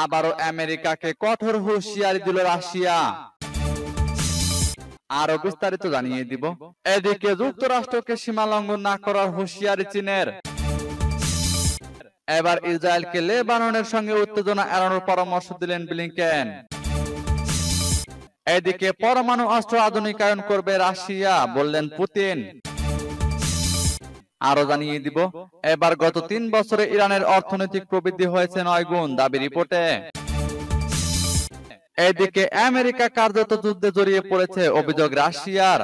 আবারও আমেরিকাকে কঠোর হুঁশিয়ারি দিল রাশিয়া আরো বিস্তারিত জানিয়ে দিব এদিকে যুক্তরাষ্ট্রকে সীমা লঙ্ঘন না করার হুঁশিয়ারি চীনের এবার ইসরায়েলকে লেবাননের সঙ্গে উত্তেজনা এড়ানোর পরামর্শ দিলেন ব্লিংকেন এদিকে পরমাণু অস্ত্র আধুনিকায়ন করবে রাশিয়া বললেন পুতিন আরো জানিয়ে দিব এবার গত তিন বছরে ইরানের অর্থনৈতিক প্রবৃদ্ধি হয়েছে নয় গুণ দাবি রিপোর্টে এদিকে আমেরিকা কার্যত যুদ্ধে জড়িয়ে পড়েছে অভিযোগ রাশিয়ার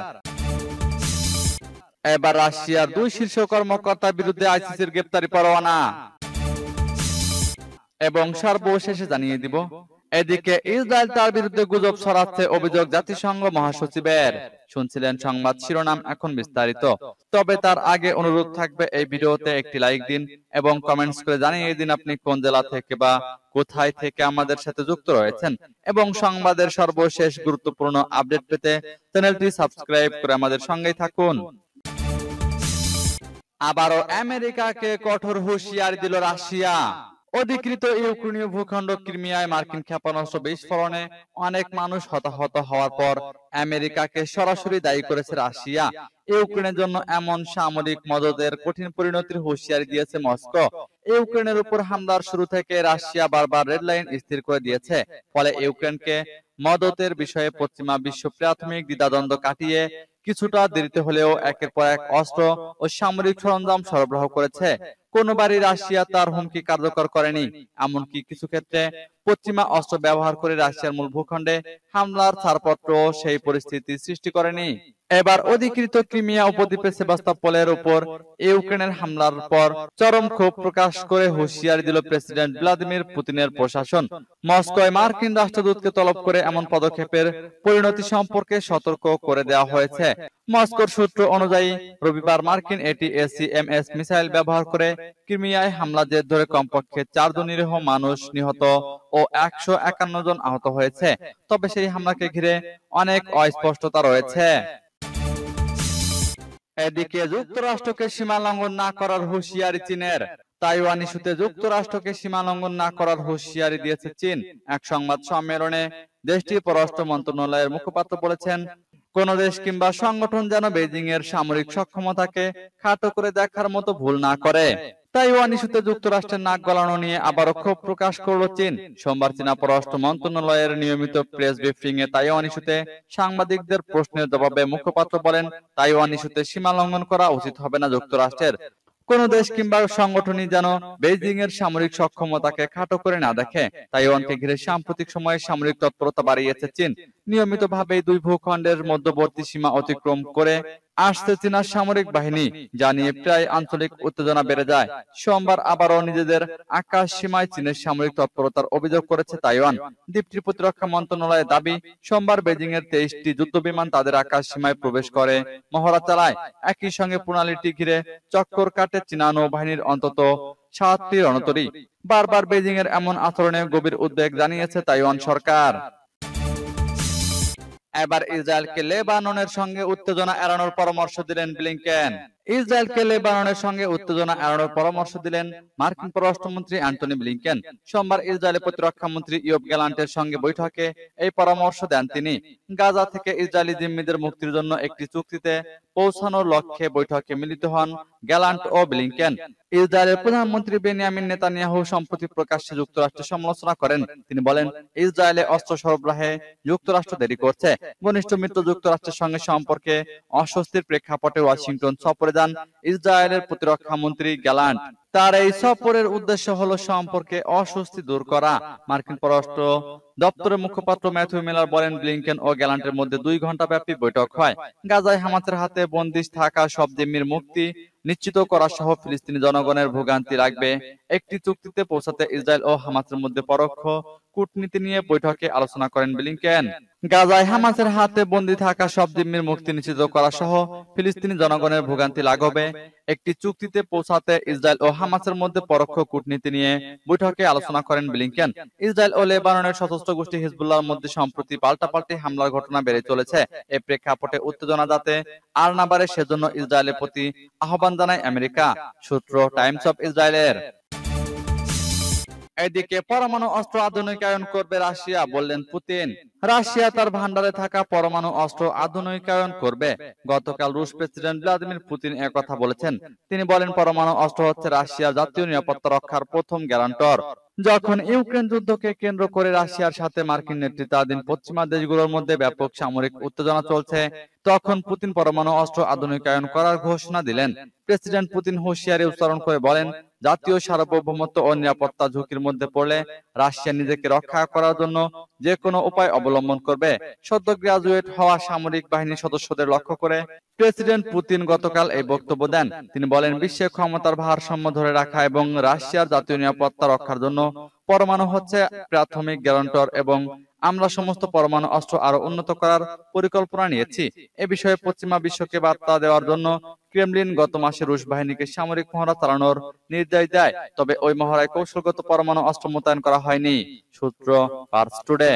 এবার রাশিয়ার দুই শীর্ষ কর্মকর্তার বিরুদ্ধে আইসিসির গ্রেপ্তারি পরোয়ানা এবং সর্বশেষে জানিয়ে দিব এদিকে ইসরায়েল তার বিরুদ্ধে গুজব ছড়াচ্ছে অভিযোগ জাতিসংঘ মহাসচিবের শুনছিলেন সংবাদ শিরোনাম এখন বিস্তারিত তবে তার আগে অনুরোধ থাকবে এই ভিডিওতে একটি লাইক দিন এবং কমেন্টস করে জানিয়ে দিন আপনি কোন জেলা থেকে বা কোথায় থেকে আমাদের সাথে যুক্ত রয়েছেন এবং সংবাদের সর্বশেষ গুরুত্বপূর্ণ আপডেট পেতে চ্যানেলটি সাবস্ক্রাইব করে আমাদের সঙ্গেই থাকুন আবারও আমেরিকাকে কঠোর হুঁশিয়ারি দিল রাশিয়া অধিকৃত ইউক্রেনীয় ভূখণ্ড ক্রিমিয়ায় মার্কিন ক্ষেপণাস্ত্র বিস্ফোরণে অনেক মানুষ হতাহত হওয়ার পর আমেরিকাকে সরাসরি দায়ী করেছে রাশিয়া ইউক্রেনের জন্য এমন সামরিক মদতের কঠিন পরিণতির হুঁশিয়ারি দিয়েছে মস্কো ইউক্রেনের উপর হামলার শুরু থেকে রাশিয়া বারবার রেড লাইন স্থির করে দিয়েছে ফলে ইউক্রেনকে মদতের বিষয়ে পশ্চিমা বিশ্ব প্রাথমিক দ্বিধাদ্বন্দ্ব কাটিয়ে কিছুটা দেরিতে হলেও একের পর এক অস্ত্র ও সামরিক সরঞ্জাম সরবরাহ করেছে কোনোবারই রাশিয়া তার হুমকি কার্যকর করেনি এমনকি কিছু ক্ষেত্রে পশ্চিমা অস্ত্র ব্যবহার করে রাশিয়ার মূল ভূখণ্ডে হামলার ছাড়পত্র সেই পরিস্থিতি সৃষ্টি করেনি এবার অধিকৃত ক্রিমিয়া উপদ্বীপে সেবাস্তাপোলের উপর ইউক্রেনের হামলার পর চরম ক্ষোভ প্রকাশ করে হুঁশিয়ারি দিল প্রেসিডেন্ট ভ্লাদিমির পুতিনের প্রশাসন মস্কোয় মার্কিন রাষ্ট্রদূতকে তলব করে এমন পদক্ষেপের পরিণতি সম্পর্কে সতর্ক করে দেওয়া হয়েছে মস্কোর সূত্র অনুযায়ী রবিবার মার্কিন এটি এসিএমএস মিসাইল ব্যবহার করে ক্রিমিয়ায় হামলা জের ধরে কমপক্ষে চারজন নিরীহ মানুষ নিহত ও একশো একান্ন জন আহত হয়েছে তবে সেই হামলাকে ঘিরে অনেক অস্পষ্টতা রয়েছে এদিকে যুক্তরাষ্ট্রকে সীমা লঙ্ঘন না করার হুঁশিয়ারি চীনের তাইওয়ান ইস্যুতে যুক্তরাষ্ট্রকে সীমা লঙ্ঘন না করার হুঁশিয়ারি দিয়েছে চীন এক সংবাদ সম্মেলনে দেশটির পররাষ্ট্র মন্ত্রণালয়ের মুখপাত্র বলেছেন কোন দেশ কিংবা সংগঠন যেন বেজিং এর সামরিক সক্ষমতাকে খাটো করে দেখার মতো ভুল না করে তাইওয়ান ইস্যুতে যুক্তরাষ্ট্রের নাক গলানো নিয়ে আবারও ক্ষোভ প্রকাশ করল চীন সোমবার চীনা পররাষ্ট্র মন্ত্রণালয়ের নিয়মিত প্রেস ব্রিফিং এ তাইওয়ান ইস্যুতে সাংবাদিকদের প্রশ্নের জবাবে মুখপাত্র বলেন তাইওয়ান ইস্যুতে সীমা লঙ্ঘন করা উচিত হবে না যুক্তরাষ্ট্রের কোনো দেশ কিংবা সংগঠনই যেন বেজিং এর সামরিক সক্ষমতাকে খাটো করে না দেখে তাইওয়ানকে ঘিরে সাম্প্রতিক সময়ে সামরিক তৎপরতা বাড়িয়েছে চীন নিয়মিতভাবে দুই ভূখণ্ডের মধ্যবর্তী সীমা অতিক্রম করে আসছে চীনা সামরিক বাহিনী যা নিয়ে প্রায় আঞ্চলিক উত্তেজনা বেড়ে যায় সোমবার আবারও নিজেদের আকাশ সীমায় চীনের সামরিক তৎপরতার অভিযোগ করেছে তাইওয়ান দ্বীপটির প্রতিরক্ষা মন্ত্রণালয়ের দাবি সোমবার বেজিং এর তেইশটি যুদ্ধ বিমান তাদের আকাশ সীমায় প্রবেশ করে মহড়া চালায় একই সঙ্গে প্রণালীটি ঘিরে চক্কর কাটে চীনা নৌবাহিনীর অন্তত সাতটি রণতরী বারবার বেজিং এর এমন আচরণে গভীর উদ্বেগ জানিয়েছে তাইওয়ান সরকার এবার ইসরায়েলকে লেবাননের সঙ্গে উত্তেজনা এড়ানোর পরামর্শ দিলেন ব্লিংকেন ইসরায়েলকে লেবাননের সঙ্গে উত্তেজনা এড়ানোর পরামর্শ দিলেন মার্কিন পররাষ্ট্রমন্ত্রী অ্যান্টনি ব্লিংকেন সোমবার ইসরায়েলের প্রতিরক্ষা মন্ত্রী ইয়ব গ্যালান্টের সঙ্গে বৈঠকে এই পরামর্শ দেন তিনি গাজা থেকে ইসরায়েলি জিম্মিদের মুক্তির জন্য একটি চুক্তিতে পৌঁছানোর লক্ষ্যে বৈঠকে মিলিত হন গ্যালান্ট ও ব্লিংকেন ইসরায়েলের প্রধানমন্ত্রী বেনিয়ামিন নেতানিয়াহু সম্প্রতি প্রকাশ্যে যুক্তরাষ্ট্রের সমালোচনা করেন তিনি বলেন ইসরায়েলে অস্ত্র সরবরাহে যুক্তরাষ্ট্র দেরি করছে ঘনিষ্ঠ মিত্র যুক্তরাষ্ট্রের সঙ্গে সম্পর্কে অস্বস্তির প্রেক্ষাপটে ওয়াশিংটন সফরে যান ইসরায়েলের প্রতিরক্ষা মন্ত্রী গ্যালান্ট তার এই সফরের উদ্দেশ্য হলো সম্পর্কে অস্বস্তি দূর করা মার্কিন পররাষ্ট্র দপ্তরের মুখপাত্র ম্যাথু মিলার বলেন ব্লিংকেন ও গ্যালান্টের মধ্যে দুই ঘন্টা ব্যাপী বৈঠক হয় গাজায় হামাসের হাতে বন্দিশ থাকা সব জিম্মির মুক্তি নিশ্চিত করা সহ ফিলিস্তিনি জনগণের ভোগান্তি রাখবে একটি চুক্তিতে পৌঁছাতে ইসরায়েল ও হামাসের মধ্যে পরোক্ষ কূটনীতি নিয়ে বৈঠকে আলোচনা করেন ব্লিংকেন গাজায় হামাসের হাতে বন্দী থাকা সব জিম্মির মুক্তি নিশ্চিত করা সহ ফিলিস্তিনি জনগণের ভোগান্তি লাগবে একটি চুক্তিতে পৌঁছাতে ইসরায়েল ও হামাসের মধ্যে পরোক্ষ কূটনীতি নিয়ে বৈঠকে আলোচনা করেন ব্লিংকেন ইসরায়েল ও লেবাননের সশস্ত্র গোষ্ঠী হিজবুল্লাহর মধ্যে সম্প্রতি পাল্টাপাল্টি হামলার ঘটনা বেড়ে চলেছে এ প্রেক্ষাপটে উত্তেজনা যাতে আর না বাড়ে সেজন্য ইসরায়েলের প্রতি আহ্বান জানায় আমেরিকা সূত্র টাইমস অফ ইসরায়েলের এদিকে পরমাণু অস্ত্র আধুনিকায়ন করবে রাশিয়া বললেন পুতিন রাশিয়া তার ভান্ডারে থাকা পরমাণু অস্ত্র আধুনিকায়ন করবে গতকাল রুশ প্রেসিডেন্ট ভ্লাদিমির পুতিন কথা বলেছেন তিনি বলেন পরমাণু অস্ত্র হচ্ছে রাশিয়ার জাতীয় নিরাপত্তা রক্ষার প্রথম গ্যারান্টর যখন ইউক্রেন যুদ্ধকে কেন্দ্র করে রাশিয়ার সাথে মার্কিন নেতৃত্বাধীন পশ্চিমা দেশগুলোর মধ্যে ব্যাপক সামরিক উত্তেজনা চলছে তখন পুতিন পরমাণু অস্ত্র আধুনিকায়ন করার ঘোষণা দিলেন প্রেসিডেন্ট পুতিন হুঁশিয়ারি উচ্চারণ করে বলেন জাতীয় সার্বভৌমত্ব ও নিরাপত্তা ঝুঁকির মধ্যে পড়লে রাশিয়া নিজেকে রক্ষা করার জন্য যে কোনো উপায় অবলম্বন করবে সদ্য গ্রাজুয়েট হওয়া সামরিক বাহিনীর সদস্যদের লক্ষ্য করে প্রেসিডেন্ট পুতিন গতকাল এই বক্তব্য দেন তিনি বলেন বিশ্বে ক্ষমতার ভারসাম্য ধরে রাখা এবং রাশিয়ার জাতীয় নিরাপত্তা রক্ষার জন্য পরমাণু হচ্ছে প্রাথমিক গ্যারান্টর এবং আমরা সমস্ত পরমাণু অস্ত্র আরো উন্নত করার পরিকল্পনা নিয়েছি এ বিষয়ে পশ্চিমা বিশ্বকে বার্তা দেওয়ার জন্য ক্রেমলিন গত মাসে রুশ বাহিনীকে সামরিক মহড়া চালানোর নির্দেশ দেয় তবে ওই মহড়ায় কৌশলগত পরমাণু অস্ত্র মোতায়েন করা হয়নি সূত্র পার্স টুডে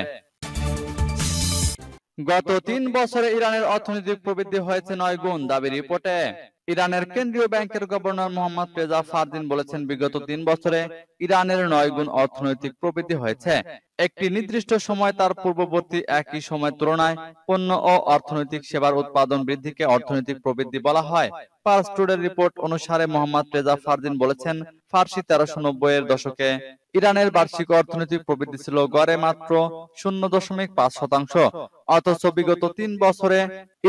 গত তিন বছরে ইরানের অর্থনৈতিক প্রবৃদ্ধি হয়েছে নয় গুণ দাবি রিপোর্টে ইরানের কেন্দ্রীয় ব্যাংকের গভর্নর মোহাম্মদ রেজা ফারদিন বলেছেন বিগত তিন বছরে ইরানের নয় গুণ অর্থনৈতিক প্রবৃদ্ধি হয়েছে একটি নির্দিষ্ট সময় তার পূর্ববর্তী একই সময় তুলনায় পণ্য ও অর্থনৈতিক সেবার উৎপাদন বৃদ্ধিকে অর্থনৈতিক প্রবৃদ্ধি বলা হয় পার্স টুডের রিপোর্ট অনুসারে মোহাম্মদ রেজা ফারদিন বলেছেন ফার্সি তেরোশো নব্বই এর দশকে ইরানের বার্ষিক অর্থনৈতিক প্রবৃদ্ধি ছিল গড়ে মাত্র শূন্য দশমিক পাঁচ শতাংশ অথচ বিগত তিন বছরে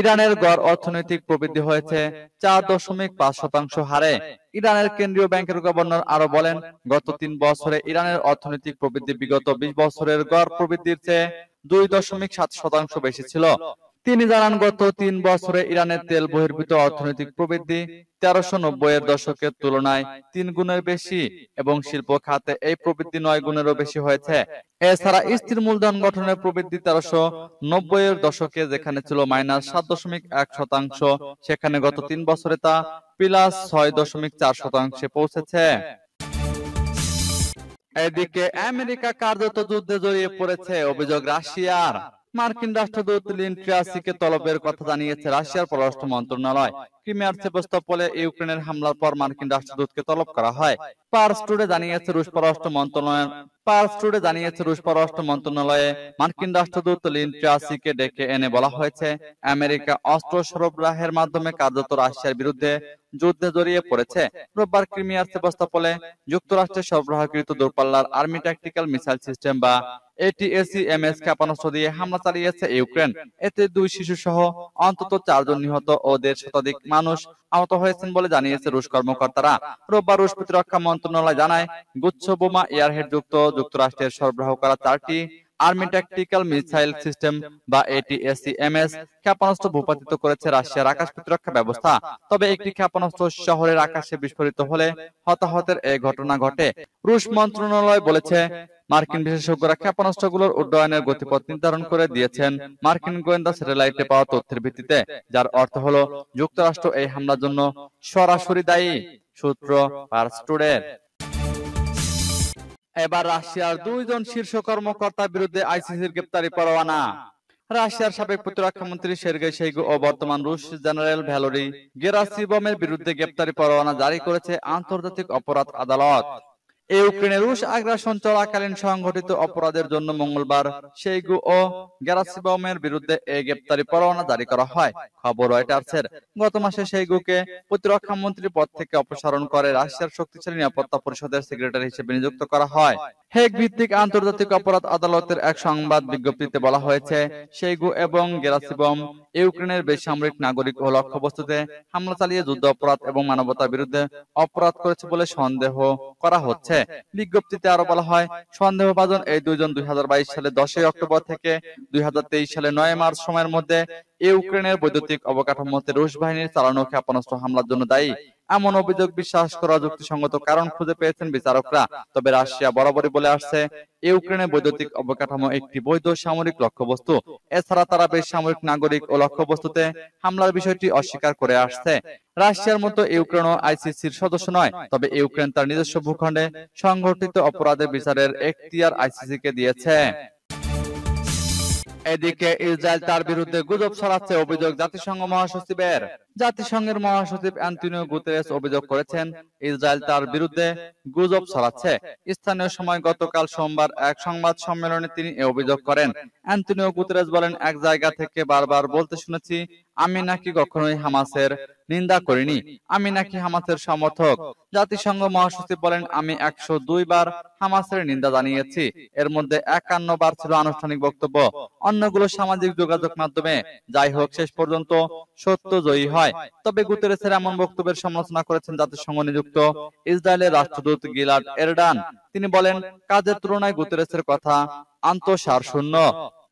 ইরানের গড় অর্থনৈতিক প্রবৃদ্ধি হয়েছে চার দশমিক পাঁচ শতাংশ হারে ইরানের কেন্দ্রীয় ব্যাংকের গভর্নর আরো বলেন গত তিন বছরে ইরানের অর্থনৈতিক প্রবৃদ্ধি বিগত বিশ বছরের গড় প্রবৃদ্ধির চেয়ে দুই দশমিক সাত শতাংশ বেশি ছিল তিনি জানান গত তিন বছরে ইরানের তেল বহির্ভূত অর্থনৈতিক প্রবৃদ্ধি তেরোশো নব্বই দশকের তুলনায় তিন গুণের বেশি এবং শিল্প খাতে এই প্রবৃদ্ধি নয় গুণেরও বেশি হয়েছে এছাড়া স্থির মূলধন গঠনের প্রবৃদ্ধি তেরোশো নব্বই এর দশকে যেখানে ছিল মাইনাস সাত দশমিক এক শতাংশ সেখানে গত তিন বছরে তা প্লাস ছয় দশমিক চার শতাংশে পৌঁছেছে এদিকে আমেরিকা কার্যত যুদ্ধে জড়িয়ে পড়েছে অভিযোগ রাশিয়ার মার্কিন রাষ্ট্রদূত লিন ট্রিয়াসিকে তলবের কথা জানিয়েছে রাশিয়ার পররাষ্ট্র মন্ত্রণালয় ক্রিমিয়ার সেভস্তোপলে ইউক্রেনের হামলার পর মার্কিন রাষ্ট্রদূতকে তলব করা হয় পার্স টুডে জানিয়েছে রুশ পররাষ্ট্র মন্ত্রণালয় পার্স টুডে জানিয়েছে রুশ পররাষ্ট্র মন্ত্রণালয়ে মার্কিন রাষ্ট্রদূত লিন ট্রিয়াসিকে ডেকে এনে বলা হয়েছে আমেরিকা অস্ত্র সরবরাহের মাধ্যমে কার্যত রাশিয়ার বিরুদ্ধে যুদ্ধে জড়িয়ে পড়েছে রোববার ক্রিমিয়ার সেভস্তোপলে যুক্তরাষ্ট্রের সরবরাহকৃত দূরপাল্লার আর্মি ট্যাকটিক্যাল মিসাইল সিস্টেম বা এটিএসি ক্ষেপণাস্ত্র দিয়ে হামলা চালিয়েছে ইউক্রেন এতে দুই শিশু সহ অন্তত চারজন নিহত ও দেড় শতাধিক মানুষ আহত হয়েছেন বলে জানিয়েছে রুশ কর্মকর্তারা রোববার রুশ প্রতিরক্ষা মন্ত্রণালয় জানায় গুচ্ছ বোমা এয়ারহেড যুক্ত যুক্তরাষ্ট্রের সরবরাহ করা চারটি আর্মি ট্যাকটিক্যাল মিসাইল সিস্টেম বা এটিএসিএমএস ক্ষেপণাস্ত্র ভূপাতিত করেছে রাশিয়ার আকাশ প্রতিরক্ষা ব্যবস্থা তবে একটি ক্ষেপণাস্ত্র শহরের আকাশে বিস্ফোরিত হলে হতাহতের এ ঘটনা ঘটে রুশ মন্ত্রণালয় বলেছে মার্কিন বিশেষজ্ঞরা ক্ষেপণাস্ত্রগুলোর উড্ডয়নের গতিপথ নির্ধারণ করে দিয়েছেন মার্কিন গোয়েন্দা স্যাটেলাইটে পাওয়া তথ্যের ভিত্তিতে যার অর্থ হলো যুক্তরাষ্ট্র এই হামলার জন্য সরাসরি দায়ী সূত্র পার্স টুডের এবার রাশিয়ার দুইজন শীর্ষ কর্মকর্তার বিরুদ্ধে আইসিসির গ্রেপ্তারি পরোয়ানা রাশিয়ার সাবেক প্রতিরক্ষামন্ত্রী সের্গেই শেগু ও বর্তমান রুশ জেনারেল ভ্যালোরি গেরাসিবমের বিরুদ্ধে গ্রেপ্তারি পরোয়ানা জারি করেছে আন্তর্জাতিক অপরাধ আদালত ইউক্রেনে রুশ আগ্রাসন চলাকালীন সংঘটিত অপরাধের জন্য মঙ্গলবার সেইগু ও গ্যারাসিবমের বিরুদ্ধে এই গ্রেপ্তারি পরোয়ানা জারি করা হয় খবর রয়টার্সের গত মাসে সেইগুকে প্রতিরক্ষা মন্ত্রী পদ থেকে অপসারণ করে রাশিয়ার শক্তিশালী নিরাপত্তা পরিষদের সেক্রেটারি হিসেবে নিযুক্ত করা হয় হেগ ভিত্তিক আন্তর্জাতিক অপরাধ আদালতের এক সংবাদ বিজ্ঞপ্তিতে বলা হয়েছে সেইগু এবং গেরাসিবম ইউক্রেনের বেসামরিক নাগরিক ও লক্ষ্যবস্তুতে হামলা চালিয়ে যুদ্ধ অপরাধ এবং মানবতার বিরুদ্ধে অপরাধ করেছে বলে সন্দেহ করা হচ্ছে বিজ্ঞপ্তিতে আরো বলা হয় সন্দেহভাজন এই দুইজন দুই সালে দশই অক্টোবর থেকে দুই সালে নয় মার্চ সময়ের মধ্যে ইউক্রেনের বৈদ্যুতিক অবকাঠামোতে রুশ বাহিনীর চালানো ক্ষেপণাস্ত্র হামলার জন্য দায়ী এমন অভিযোগ বিশ্বাস করা যুক্তিসঙ্গত কারণ খুঁজে পেয়েছেন বিচারকরা তবে রাশিয়া বরাবরই বলে আসছে ইউক্রেনের বৈদ্যুতিক অবকাঠামো একটি বৈধ সামরিক লক্ষ্যবস্তু এছাড়া তারা বেসামরিক নাগরিক ও লক্ষ্যবস্তুতে হামলার বিষয়টি অস্বীকার করে আসছে রাশিয়ার মতো ইউক্রেনও আইসিসির সদস্য নয় তবে ইউক্রেন তার নিজস্ব ভূখণ্ডে সংঘটিত অপরাধের বিচারের এখতিয়ার আইসিসিকে দিয়েছে এদিকে ইসরায়েল তার বিরুদ্ধে গুজব ছড়াচ্ছে অভিযোগ জাতিসংঘ মহাসচিবের জাতিসংঘের মহাসচিব অ্যান্টনিও গুতেরেস অভিযোগ করেছেন ইসরায়েল তার বিরুদ্ধে গুজব ছড়াচ্ছে স্থানীয় সময় গতকাল সোমবার এক সংবাদ সম্মেলনে তিনি এ অভিযোগ করেন অ্যান্টনিও গুতেরেস বলেন এক জায়গা থেকে বারবার বলতে শুনেছি আমি নাকি কখনোই হামাসের নিন্দা করিনি আমি নাকি হামাসের সমর্থক জাতিসংঘ মহাসচিব বলেন আমি একশো দুই বার হামাসের নিন্দা জানিয়েছি এর মধ্যে একান্ন বার ছিল আনুষ্ঠানিক বক্তব্য অন্যগুলো সামাজিক যোগাযোগ মাধ্যমে যাই হোক শেষ পর্যন্ত সত্য জয়ী হয় হয় তবে গুতেরেসের এমন বক্তব্যের সমালোচনা করেছেন জাতিসংঘ নিযুক্ত ইসরায়েলের রাষ্ট্রদূত গিলাড এরডান তিনি বলেন কাজের তুলনায় গুতেরেসের কথা আন্তঃসার শূন্য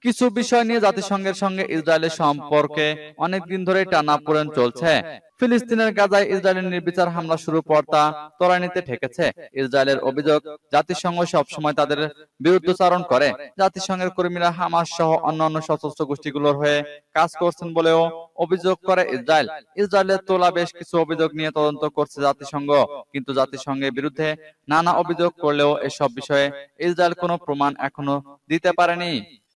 কিছু বিষয় নিয়ে জাতিসংঘের সঙ্গে ইসরায়েলের সম্পর্কে অনেকদিন ধরে টানাপোড়েন চলছে ফিলিস্তিনের গাজায় ইসরায়েলের নির্বিচার হামলা শুরু পর তা ত্বরান্বিতে ঠেকেছে ইসরায়েলের অভিযোগ জাতিসংঘ সবসময় তাদের বিরুদ্ধচারণ করে জাতিসংঘের কর্মীরা হামাস সহ অন্যান্য সশস্ত্র গোষ্ঠীগুলোর হয়ে কাজ করছেন বলেও অভিযোগ করে ইসরায়েল ইসরায়েলের তোলা বেশ কিছু অভিযোগ নিয়ে তদন্ত করছে জাতিসংঘ কিন্তু জাতিসংঘের বিরুদ্ধে নানা অভিযোগ করলেও এসব বিষয়ে ইসরায়েল কোনো প্রমাণ এখনো দিতে পারেনি